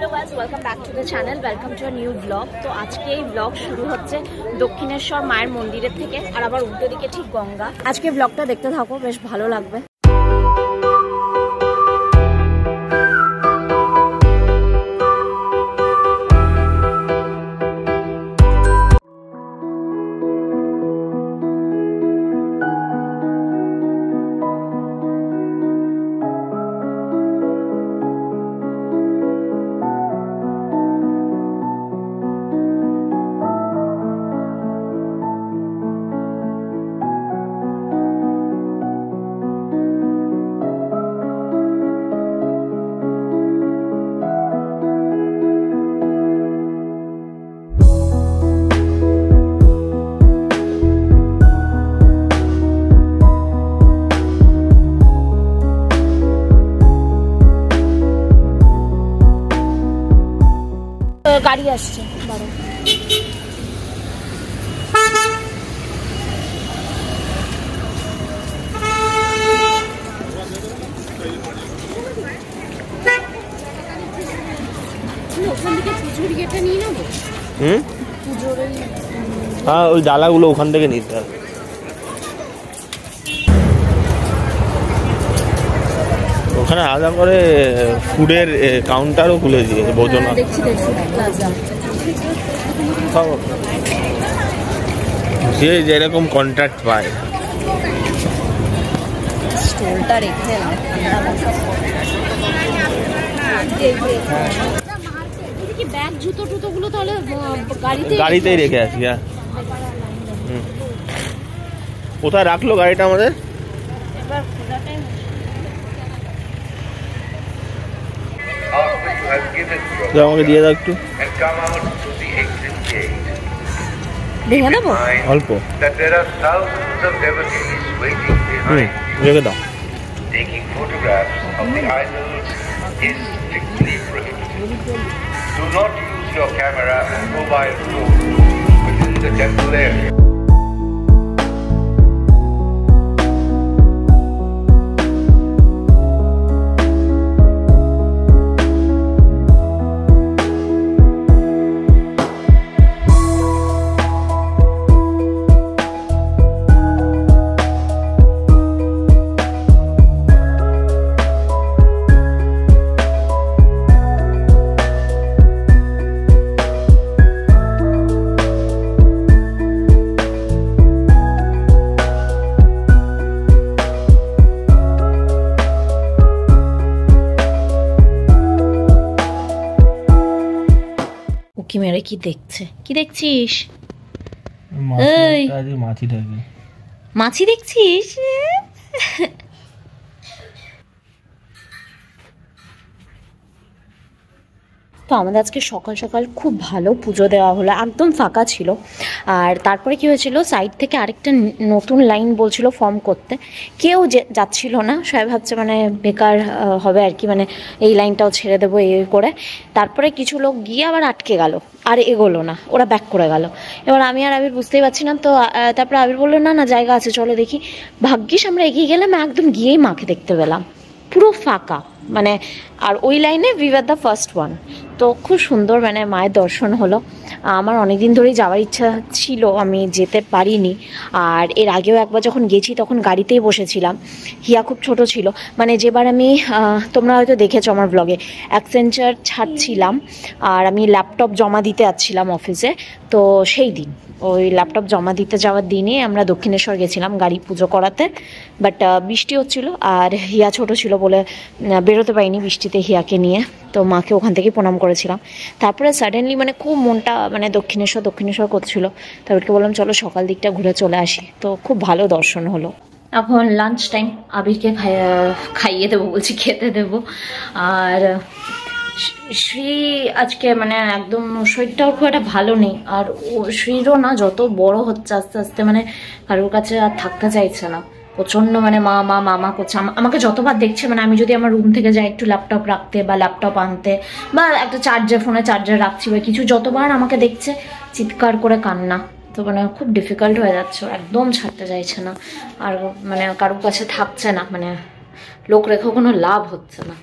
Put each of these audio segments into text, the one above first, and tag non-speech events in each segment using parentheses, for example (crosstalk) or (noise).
Hello guys welcome back to the channel welcome to new blog তো আজকে এই blog শুরু হচ্ছে দক্ষিণেশ্বর মায়ের মন্দিরের থেকে আর আবার উল্টো দিকে ঠিক গঙ্গা আজকে ব্লগটা দেখতে থাকো বেশ ভালো লাগবে হুম হ্যাঁ ওই ডালাগুলো ওখান থেকে নিতে হবে ওখানে আলাদা করে ফুডের কাউন্টারও খুলে দিয়েছে ভোজনা যে যেরকম কন্ট্রাক্ট পায় স্টোলটা রেখে জুতো তাহলে গাড়িতে গাড়িতেই রেখে আছি হ্যাঁ কোথায় রাখলো গাড়িটা আমাদের আমাকে দিয়ে দাও একটু ভেঙে অল্প রেখে দাও Taking photographs of the idols is strictly prohibited. Do not Your camera and mobile phone within the temple area. কি দেখছে কি দেখছিস মাছি দেখছিস তো আমাদের আজকে সকাল সকাল খুব ভালো পুজো দেওয়া হলো একদম ফাঁকা ছিল আর তারপরে কি হয়েছিল সাইড থেকে আরেকটা নতুন লাইন বলছিল ফর্ম করতে কেউ যাচ্ছিল না সবাই ভাবছে মানে বেকার হবে আর কি মানে এই লাইনটাও ছেড়ে দেবো এ করে তারপরে কিছু লোক গিয়ে আবার আটকে গেল আর এগোলো না ওরা ব্যাক করে গেল এবার আমি আর আবির বুঝতেই পারছি না তো তারপরে আবির বললো না না জায়গা আছে চলো দেখি ভাগ্যিস আমরা এগিয়ে গেলাম একদম গিয়েই মাকে দেখতে পেলাম পুরো ফাঁকা মানে আর ওই লাইনে we are the first one তো খুব সুন্দর মানে মায়ের দর্শন হলো আমার অনেক দিন ধরেই যাওয়ার ইচ্ছা ছিল আমি যেতে পারিনি আর এর আগেও একবার যখন গেছি তখন গাড়িতেই বসেছিলাম হিয়া খুব ছোট ছিল মানে যেবার আমি তোমরা হয়তো দেখেছো আমার ব্লগে অ্যাকসেঞ্চার ছাড়ছিলাম আর আমি ল্যাপটপ জমা দিতে যাচ্ছিলাম অফিসে তো সেই দিন ওই ল্যাপটপ জমা দিতে যাওয়ার দিনে আমরা দক্ষিণেশ্বর গেছিলাম গাড়ি পুজো করাতে বাট বৃষ্টি হচ্ছিল আর হিয়া ছোট ছিল বলে বেরোতে পারিনি বৃষ্টিতে হিয়াকে নিয়ে তো মাকে ওখান থেকে প্রণাম করেছিলাম তারপরে সাডেনলি মানে খুব মনটা মানে দক্ষিণেশ্বর দক্ষিণেশ্বর করছিল তারপরকে বললাম চলো সকাল দিকটা ঘুরে চলে আসি তো খুব ভালো দর্শন হলো এখন লাঞ্চ টাইম আবিরকে খাইয়ে দেবো বলছি খেতে দেবো আর শ্রী আজকে মানে একদম শরীরটাও খুব একটা ভালো নেই আর ও শ্রীরও না যত বড় হচ্ছে আস্তে আস্তে মানে কারোর কাছে আর থাকতে চাইছে না প্রচণ্ড মানে মা মা মামা করছে আমাকে যতবার দেখছে মানে আমি যদি আমার রুম থেকে যাই একটু ল্যাপটপ রাখতে বা ল্যাপটপ আনতে বা একটা চার্জার ফোনে চার্জার রাখছি বা কিছু যতবার আমাকে দেখছে চিৎকার করে কান্না তো মানে খুব ডিফিকাল্ট হয়ে যাচ্ছে একদম ছাড়তে চাইছে না আর মানে কারোর কাছে থাকছে না মানে লোক রেখেও কোনো লাভ হচ্ছে না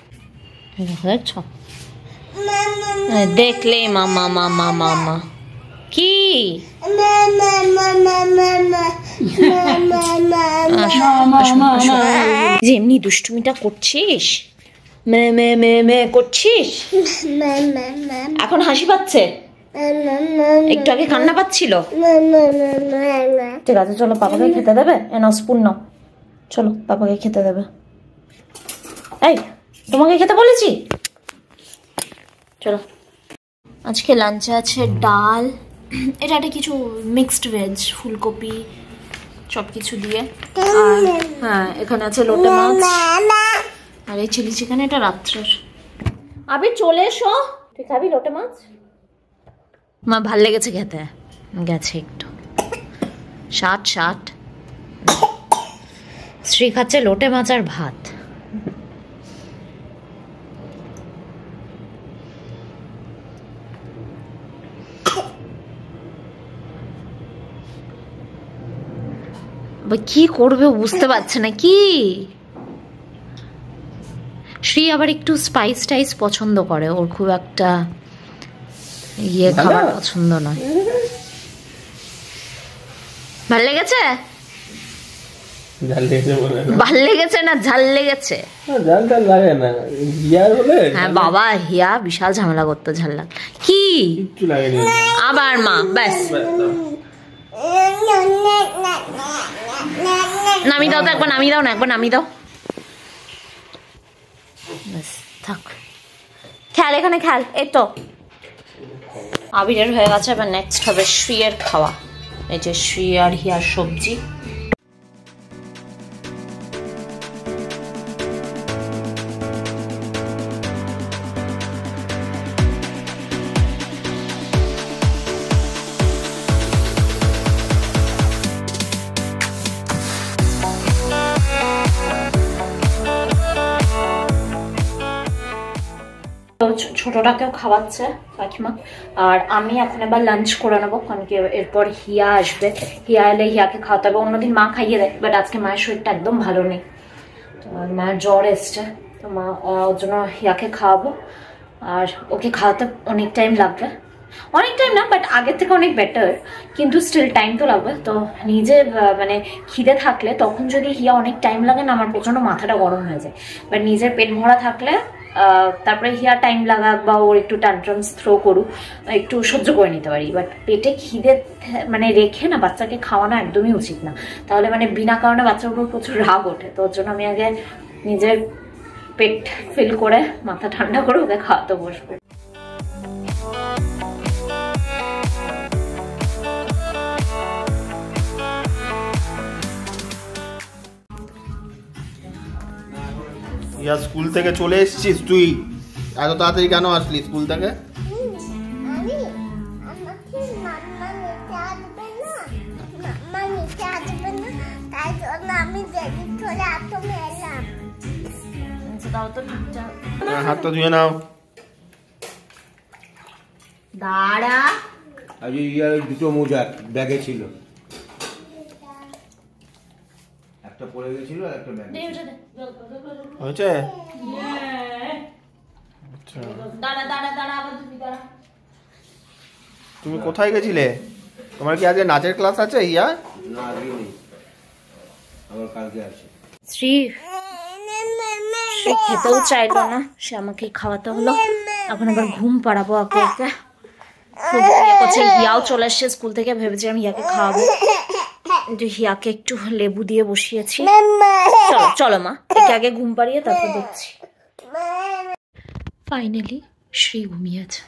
হ্যাঁ, দেখছ হ্যাঁ, দেখলে মামা মামা মামা কি যেমনি দুষ্টুমিটা করছিস মে মে মে মে করছিস এখন হাসি পাচ্ছে একটু আগে কান্না পাচ্ছিল ঠিক আছে চলো পাপাকে খেতে দেবে এনাও স্পুন চলো পাপাকে খেতে দেবে এই তোমাকে খেতে বলেছি চলো আজকে লাঞ্চে আছে ডাল এটা একটা কিছু মিক্সড ভেজ ফুলকপি সব কিছু দিয়ে আর হ্যাঁ এখানে আছে লোটে মাছ আর এই চিলি চিকেন এটা রাত্রের আবি চলে এসো তুই খাবি লোটে মাছ মা ভাল লেগেছে খেতে গেছে একটু ষাট ষাট শ্রী খাচ্ছে লোটে মাছ আর ভাত বা কি করবে বুঝতে পারছে না কি শ্রী আবার একটু স্পাইস টাইস পছন্দ করে ওর খুব একটা ইয়ে খাবার পছন্দ নয় ভাল লেগেছে ভাল লেগেছে না ঝাল লেগেছে হ্যাঁ বাবা হিয়া বিশাল ঝামেলা করতো ঝাল লাগ কি আবার মা ব্যাস নামিয়ে দাও তো একবার নামিয়ে দাও না একবার নামিয়ে দাও থাক খেয়াল এখানে খেয়াল এই তো আবিরের হয়ে গেছে এবার নেক্সট হবে শুয়ের খাওয়া এই যে শুয়ে আর হিয়ার সবজি ছোটোটাকেও খাওয়াচ্ছে কাকিমা আর আমি এখন এবার লাঞ্চ করে নেবো কারণ কি এরপর হিয়া আসবে হিয়া এলে হিয়াকে খাওয়াতে হবে অন্যদিন মা খাইয়ে দেয় বাট আজকে মায়ের শরীরটা একদম ভালো নেই তো মায়ের জ্বর এসছে তো মা ওর জন্য হিয়াকে খাওয়াবো আর ওকে খাওয়াতে অনেক টাইম লাগবে অনেক টাইম না বাট আগের থেকে অনেক বেটার কিন্তু স্টিল টাইম তো লাগবে তো নিজে মানে খিদে থাকলে তখন যদি হিয়া অনেক টাইম লাগে না আমার প্রচণ্ড মাথাটা গরম হয়ে যায় বাট নিজের পেট ভরা থাকলে তারপরে হেয়ার টাইম লাগাক বা ওর একটু টান্ট্রামস থ্রো করুক একটু সহ্য করে নিতে পারি বাট পেটে খিদে মানে রেখে না বাচ্চাকে খাওয়ানো একদমই উচিত না তাহলে মানে বিনা কারণে বাচ্চার উপর প্রচুর রাগ ওঠে তো ওর জন্য আমি আগে নিজের পেট ফিল করে মাথা ঠান্ডা করে ওকে খাওয়াতে বসবো ইয়া স্কুল থেকে চলে এসেছিস তুই এত তাড়াতাড়ি কেন আসলি স্কুল থেকে আচ্ছা, হ্যাঁ, হাতটা দাঁড়া দুটো মোজা ব্যাগে ছিল একটা পড়ে গেছিল আর একটা ব্যাগ হয়েছে তুমি কোথায় গেছিলে তোমার কি আজকে নাচের ক্লাস আছে ইয়া না আজকে আমার কালকে আছে শ্রী সে খেতেও চাইলো না সে আমাকে খাওয়াতে হলো এখন আবার ঘুম পাড়াবো ওকে ওকে ইয়ে ইয়াও চলে এসছে স্কুল থেকে ভেবেছি আমি ইয়াকে খাওয়াবো হিয়াকে একটু লেবু দিয়ে বসিয়েছি চলো চলো মা একে আগে ঘুম পাড়িয়ে তারপর দেখছি ফাইনালি শ্রী ঘুমিয়ে আছে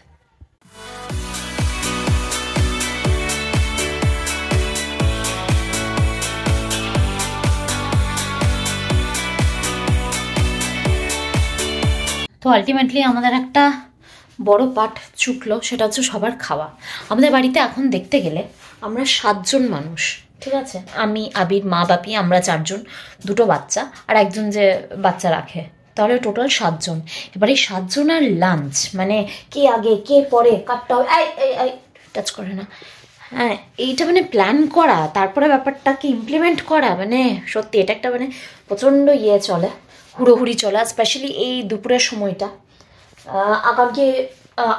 তো আলটিমেটলি আমাদের একটা বড় পাট চুকলো সেটা হচ্ছে সবার খাওয়া আমাদের বাড়িতে এখন দেখতে গেলে আমরা সাতজন মানুষ ঠিক আছে আমি আবির মা বাপি আমরা চারজন দুটো বাচ্চা আর একজন যে বাচ্চা রাখে তাহলে টোটাল সাতজন এবার এই সাতজন আর লাঞ্চ মানে কে আগে কে পরে কাটটা টাচ করে না হ্যাঁ এইটা মানে প্ল্যান করা তারপরে ব্যাপারটাকে ইমপ্লিমেন্ট করা মানে সত্যি এটা একটা মানে প্রচণ্ড ইয়ে চলে হুড়োহুড়ি চলে স্পেশালি এই দুপুরের সময়টা আগামী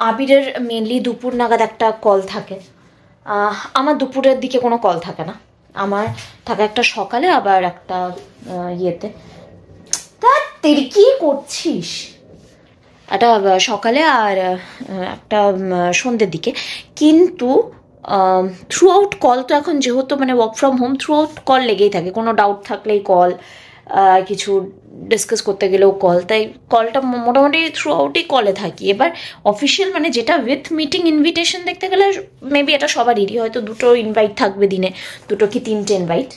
আবিরের মেনলি দুপুর নাগাদ একটা কল থাকে আমার দুপুরের দিকে কোনো কল থাকে না আমার থাকা একটা সকালে আবার একটা ইয়েতে তা তেরি কি করছিস একটা সকালে আর একটা সন্ধ্যের দিকে কিন্তু থ্রু আউট কল তো এখন যেহেতু মানে work from home throughout call লেগেই থাকে কোনো ডাউট থাকলেই কল কিছু ডিসকাস করতে গেলেও কল তাই কলটা মোটামুটি থ্রু আউটই কলে থাকি এবার অফিসিয়াল মানে যেটা উইথ মিটিং ইনভিটেশন দেখতে গেলে মেবি এটা সবারই হয়তো দুটো ইনভাইট থাকবে দিনে দুটো কি তিনটে ইনভাইট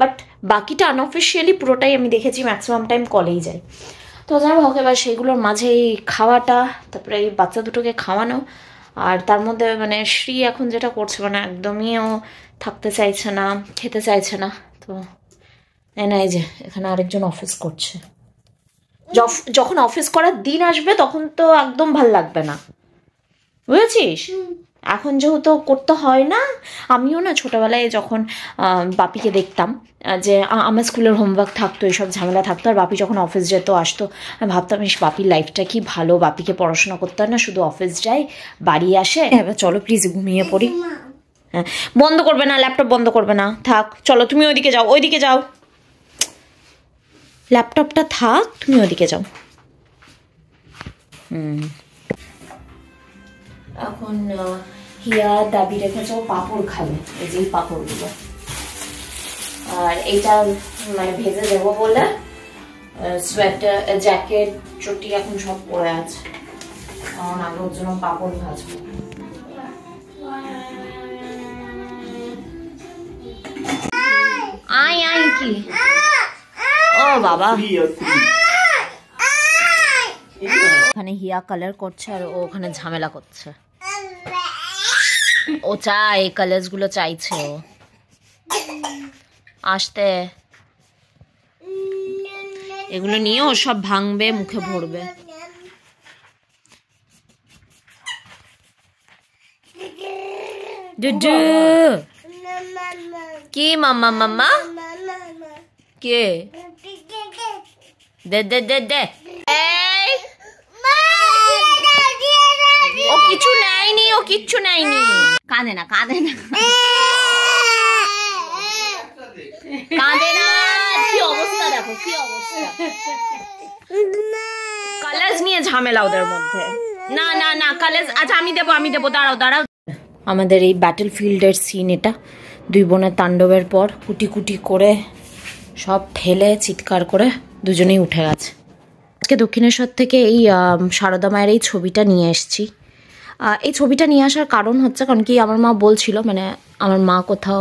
বাট বাকিটা আনঅফিসিয়ালি পুরোটাই আমি দেখেছি ম্যাক্সিমাম টাইম কলেই যাই তো যাই হোক এবার সেগুলোর মাঝে এই খাওয়াটা তারপরে এই বাচ্চা দুটোকে খাওয়ানো আর তার মধ্যে মানে শ্রী এখন যেটা করছে মানে একদমই ও থাকতে চাইছে না খেতে চাইছে না তো এই যে এখানে আরেকজন অফিস করছে যখন অফিস করার দিন আসবে তখন তো একদম ভাল লাগবে না বুঝেছিস এখন যেহেতু করতে হয় না আমিও না ছোটোবেলায় যখন বাপিকে দেখতাম যে আমার স্কুলের হোমওয়ার্ক থাকতো এইসব ঝামেলা থাকতো আর বাপি যখন অফিস যেত আসতো আমি ভাবতাম ইস বাপির লাইফটা কি ভালো বাপিকে পড়াশোনা করতে হয় না শুধু অফিস যাই বাড়ি আসে হ্যাঁ, এবার চলো প্লিজ ঘুমিয়ে পড়ি হ্যাঁ বন্ধ করবে না ল্যাপটপ বন্ধ করবে না থাক চলো তুমি ওইদিকে যাও ওইদিকে যাও ল্যাপটপটা থাক তুমি ওদিকে যাও এখন হিয়া দাবি রেখেছো পাঁপড় খাবে এই যে পাঁপড়গুলো আর এটা মানে ভেজে দেবো বলে সোয়েটার জ্যাকেট চটি এখন সব পরে আছে কারণ আমি ওর জন্য পাঁপড় ভাজবো আয় আয় কি বাবা ওখানে হিয়া কালার করছে আর ওখানে ঝামেলা করছে ও চাই কালার গুলো চাইছে ও আসতে এগুলো নিয়ে ও সব ভাঙবে মুখে ভরবে কি মাম্মা মাম্মা কে দে দে দে দে এই ও কিছু নাইনি ও নাইনি কাঁদে না কাঁদে না কাঁদে না কি অবস্থা দেখো কি অবস্থা নিয়ে ঝামেলা ওদের মধ্যে না না না কালাজ আচ্ছা আমি দেবো আমি দেবো দাঁড়াও দাঁড়াও আমাদের এই ব্যাটেল ফিল্ডের সিন এটা দুই বোনের তাণ্ডবের পর কুটি কুটি করে সব ঠেলে চিৎকার করে দুজনেই উঠে গেছে আজকে দক্ষিণেশ্বর থেকে এই সারদা মায়ের এই ছবিটা নিয়ে এসছি এই ছবিটা নিয়ে আসার কারণ হচ্ছে কারণ কি আমার মা বলছিল মানে আমার মা কোথাও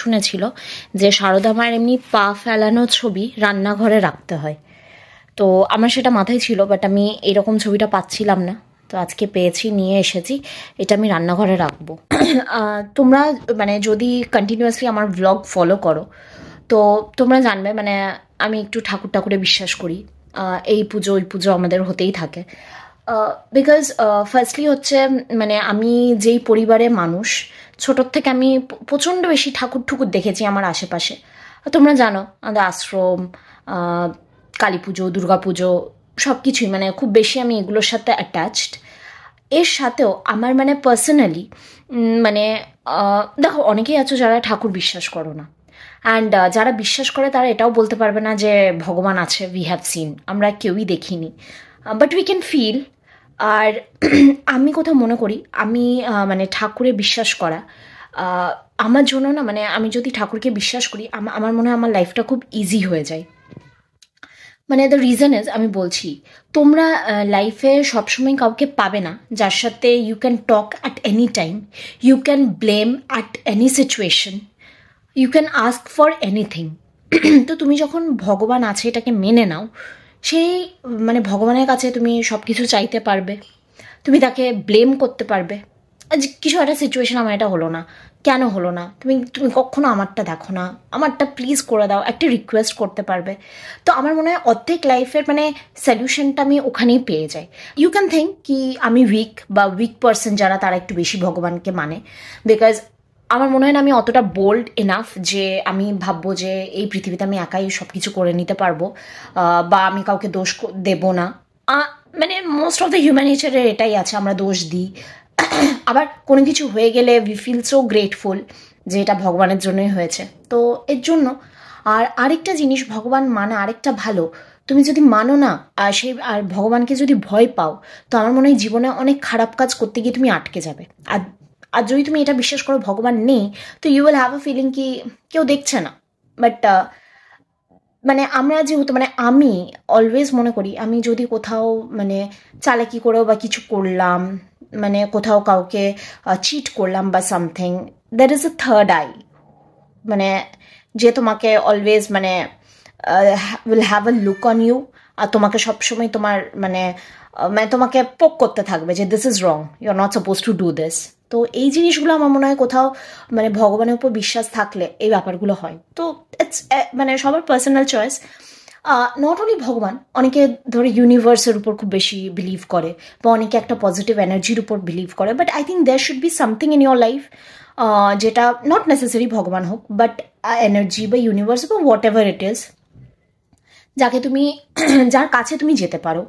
শুনেছিল যে সারদা মায়ের এমনি পা ফেলানো ছবি রান্নাঘরে রাখতে হয় তো আমার সেটা মাথায় ছিল বাট আমি এরকম ছবিটা পাচ্ছিলাম না তো আজকে পেয়েছি নিয়ে এসেছি এটা আমি রান্নাঘরে রাখবো (clears throat) তোমরা মানে যদি কন্টিনিউয়াসলি আমার ব্লগ ফলো করো তো তোমরা জানবে মানে আমি একটু ঠাকুর ঠাকুরে বিশ্বাস করি এই পুজো ওই পুজো আমাদের হতেই থাকে বিকজ ফার্স্টলি হচ্ছে মানে আমি যেই পরিবারে মানুষ ছোটোর থেকে আমি প্রচণ্ড বেশি ঠাকুর ঠুকুর দেখেছি আমার আশেপাশে তোমরা জানো আমাদের আশ্রম কালী পুজো দুর্গা পুজো সব কিছুই মানে খুব বেশি আমি এগুলোর সাথে অ্যাটাচড এর সাথেও আমার মানে পার্সোনালি মানে দেখো অনেকেই আছো যারা ঠাকুর বিশ্বাস করো না অ্যান্ড uh, যারা বিশ্বাস করে তারা এটাও বলতে পারবে না যে ভগবান আছে উই হ্যাভ সিন আমরা কেউই দেখিনি বাট উই ক্যান ফিল আর (clears throat) আমি কোথাও মনে করি আমি uh, মানে ঠাকুরে বিশ্বাস করা uh, আমার জন্য না মানে আমি যদি ঠাকুরকে বিশ্বাস করি আমার মনে হয় আমার লাইফটা খুব ইজি হয়ে যায় মানে দ্য রিজন ইজ আমি বলছি তোমরা লাইফে সবসময় কাউকে পাবে না যার সাথে you can talk at any time you can blame at any situation you can ask for anything তো তুমি যখন ভগবান আছে এটাকে মেনে নাও সেই মানে ভগবানের কাছে তুমি সব কিছু চাইতে পারবে তুমি তাকে ব্লেম করতে পারবে কিছু একটা সিচুয়েশন আমার এটা হলো না কেন হলো না তুমি তুমি কখনো আমারটা দেখো না আমারটা প্লিজ করে দাও একটা রিকোয়েস্ট করতে পারবে তো আমার মনে হয় অর্ধেক লাইফের মানে সলিউশনটা আমি ওখানেই পেয়ে যাই ইউ ক্যান থিঙ্ক কি আমি উইক বা উইক পার্সন যারা তারা একটু বেশি ভগবানকে মানে বিকজ আমার মনে হয় না আমি অতটা বোল্ড এনাফ যে আমি ভাববো যে এই পৃথিবীতে আমি একাই সব কিছু করে নিতে পারবো বা আমি কাউকে দোষ দেব না মানে মোস্ট অফ দ্য হিউম্যান নেচারের এটাই আছে আমরা দোষ দিই (clears throat) আবার কোনো কিছু হয়ে গেলে উই ফিল সো গ্রেটফুল যে এটা ভগবানের জন্যই হয়েছে তো এর জন্য আর আরেকটা জিনিস ভগবান মানা আরেকটা ভালো তুমি যদি মানো না আর সেই আর ভগবানকে যদি ভয় পাও তো আমার মনে হয় জীবনে অনেক খারাপ কাজ করতে গিয়ে তুমি আটকে যাবে আর আর যদি তুমি এটা বিশ্বাস করো ভগবান নেই তো you will have a feeling কি কেউ দেখছে না বাট uh, মানে আমরা যেহেতু মানে আমি অলওয়েজ মনে করি আমি যদি কোথাও মানে চালাকি করেও বা কিছু করলাম মানে কোথাও কাউকে চিট করলাম বা something that is a third eye মানে যে তোমাকে অলওয়েজ মানে will have a look on you আর তোমাকে সবসময় তোমার মানে মানে তোমাকে পোক করতে থাকবে যে this is wrong you are not suppose to do this তো এই জিনিসগুলো আমার মনে হয় কোথাও মানে ভগবানের উপর বিশ্বাস থাকলে এই ব্যাপারগুলো হয় তো ইটস মানে সবার পার্সোনাল চয়েস নট অনলি ভগবান অনেকে ধরো ইউনিভার্সের উপর খুব বেশি বিলিভ করে বা অনেকে একটা পজিটিভ এনার্জির উপর বিলিভ করে but I think there should be something in your life যেটা নট নেসেসারি ভগবান হোক বাট এনার্জি বা ইউনিভার্স বা হোয়াট এভার ইট ইজ যাকে তুমি যার কাছে তুমি যেতে পারো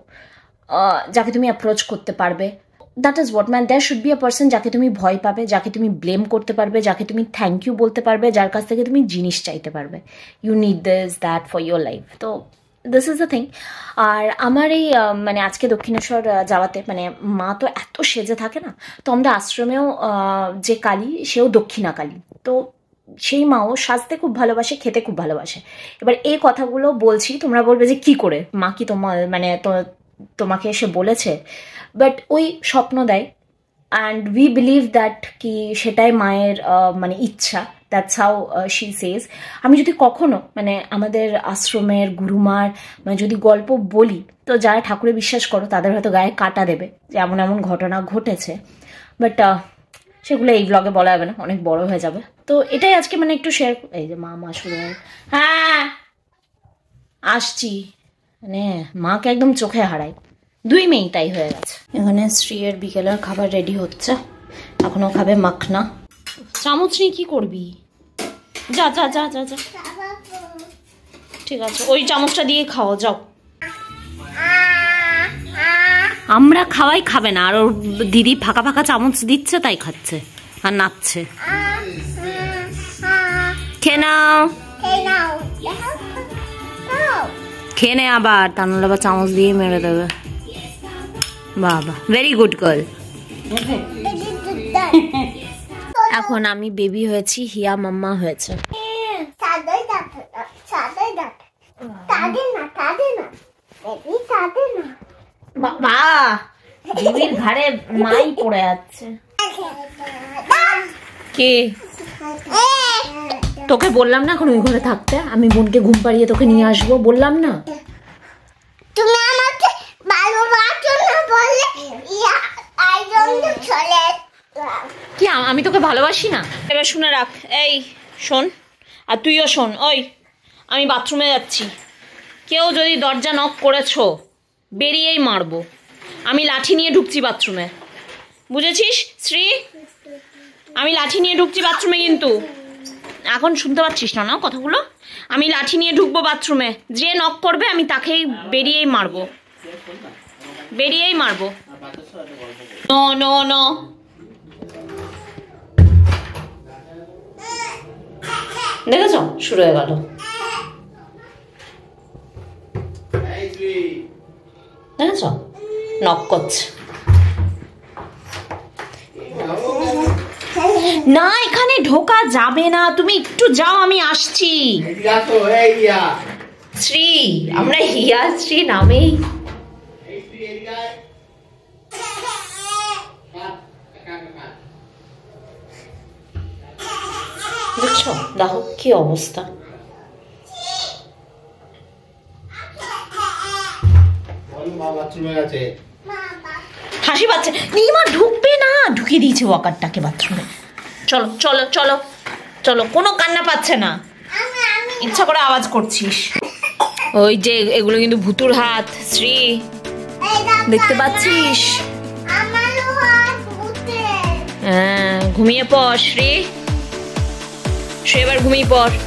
যাকে তুমি অ্যাপ্রোচ করতে পারবে that is what man there should be a person যাকে তুমি ভয় পাবে যাকে তুমি ব্লেম করতে পারবে যাকে তুমি থ্যাংক ইউ বলতে পারবে যার কাছ থেকে তুমি জিনিস চাইতে পারবে you need this that for your life তো দিস ইজ দ্য থিং আর আমার এই মানে আজকে দক্ষিণেশ্বর যাওয়াতে মানে মা তো এত সেজে থাকে না তো আমরা আশ্রমেও যে কালী সেও দক্ষিণা কালী তো সেই মাও সাজতে খুব ভালোবাসে খেতে খুব ভালোবাসে এবার এই কথাগুলো বলছি তোমরা বলবে যে কি করে মা কি তোমার মানে তোমাকে এসে বলেছে বাট ওই স্বপ্ন দেয় অ্যান্ড উই বিলিভ দ্যাট কি সেটাই মায়ের মানে ইচ্ছা দ্যাটস হাউ শি সেজ আমি যদি কখনো মানে আমাদের আশ্রমের গুরুমার মানে যদি গল্প বলি তো যারা ঠাকুরে বিশ্বাস করো তাদের হয়তো গায়ে কাটা দেবে যে এমন এমন ঘটনা ঘটেছে বাট সেগুলো এই ব্লগে বলা যাবে না অনেক বড় হয়ে যাবে তো এটাই আজকে মানে একটু শেয়ার এই যে মা মা শুরু হ্যাঁ আসছি মানে মাকে একদম চোখে হারায় দুই মেয়েই তাই হয়ে গেছে এখানে স্ত্রীয়ের বিকেলের খাবার রেডি হচ্ছে এখনও খাবে মাখনা চামচ নিয়ে কী করবি যা যা যা যা যা ঠিক আছে ওই চামচটা দিয়ে খাও যাও আমরা খাওয়াই খাবে না আর ওর দিদি ফাঁকা ফাঁকা চামচ দিচ্ছে তাই খাচ্ছে আর নাচছে খেয়ে নাও খেয়ে নে আবার তার আবার চামচ দিয়ে মেরে দেবে বাবা ভেরি গুড গার্ল এখন আমি বেবি হয়েছি হিয়া মাম্মা হয়েছে ঘাড়ে মাই পড়ে যাচ্ছে কে তোকে বললাম না এখন ওই ঘরে থাকতে আমি বোনকে ঘুম পাড়িয়ে তোকে নিয়ে আসবো বললাম না Oh. কি আমি তোকে ভালোবাসি না এবার শুনে রাখ এই শোন আর তুইও শোন ওই আমি বাথরুমে যাচ্ছি কেউ যদি দরজা নক করেছো বেরিয়েই মারবো আমি লাঠি নিয়ে ঢুকছি বাথরুমে বুঝেছিস শ্রী আমি লাঠি নিয়ে ঢুকছি বাথরুমে কিন্তু এখন শুনতে পাচ্ছিস না না কথাগুলো আমি লাঠি নিয়ে ঢুকবো বাথরুমে যে নক করবে আমি তাকেই বেরিয়েই মারবো বেরিয়েই মারব দেখেছ শুরু হয়ে গেল দেখেছ নক করছে না এখানে ঢোকা যাবে না তুমি একটু যাও আমি আসছি শ্রী আমরা হিয়া শ্রী নামেই দেখছো দেখো কি অবস্থা হাসি পাচ্ছে নিমা ঢুকবে না ঢুকিয়ে দিয়েছে ওয়াকারটাকে বাথরুমে চলো চলো চলো চলো কোনো কান্না পাচ্ছে না ইচ্ছা করে আওয়াজ করছিস ওই যে এগুলো কিন্তু ভুতুর হাত শ্রী দেখতে পাচ্ছিস হ্যাঁ, ঘুমিয়ে পড় শ্রী সে এবার ঘুমিয়ে পড়